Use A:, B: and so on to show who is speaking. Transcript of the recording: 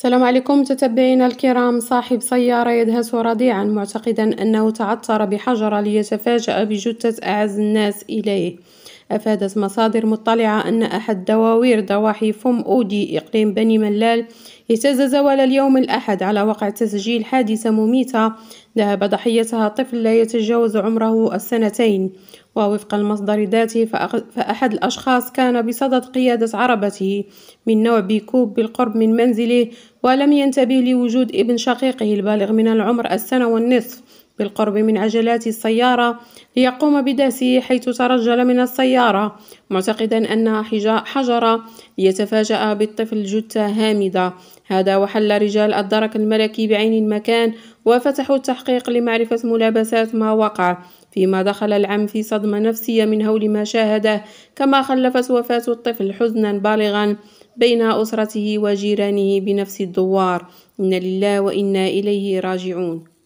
A: السلام عليكم متتبعينا الكرام صاحب سيارة يدهس رضيعا معتقدا أنه تعثر بحجرة ليتفاجأ بجثة أعز الناس إليه أفادت مصادر مطلعة أن أحد دواوير ضواحي فم أودي إقليم بني ملال اهتز زوال اليوم الأحد على وقع تسجيل حادثة مميتة ذهب ضحيتها طفل لا يتجاوز عمره السنتين ووفق المصدر ذاته فأحد الأشخاص كان بصدد قيادة عربته من نوع بيكوب بالقرب من منزله ولم ينتبه لوجود ابن شقيقه البالغ من العمر السنة والنصف بالقرب من عجلات السيارة ليقوم بدهسه حيث ترجل من السيارة معتقدا أنها حجرة ليتفاجأ بالطفل جثة هامدة هذا وحل رجال الدرك الملكي بعين المكان وفتحوا التحقيق لمعرفة ملابسات ما وقع فيما دخل العم في صدمة نفسية من هول ما شاهده كما خلفت وفاة الطفل حزنا بالغا بين أسرته وجيرانه بنفس الدوار إن لله وإنا إليه راجعون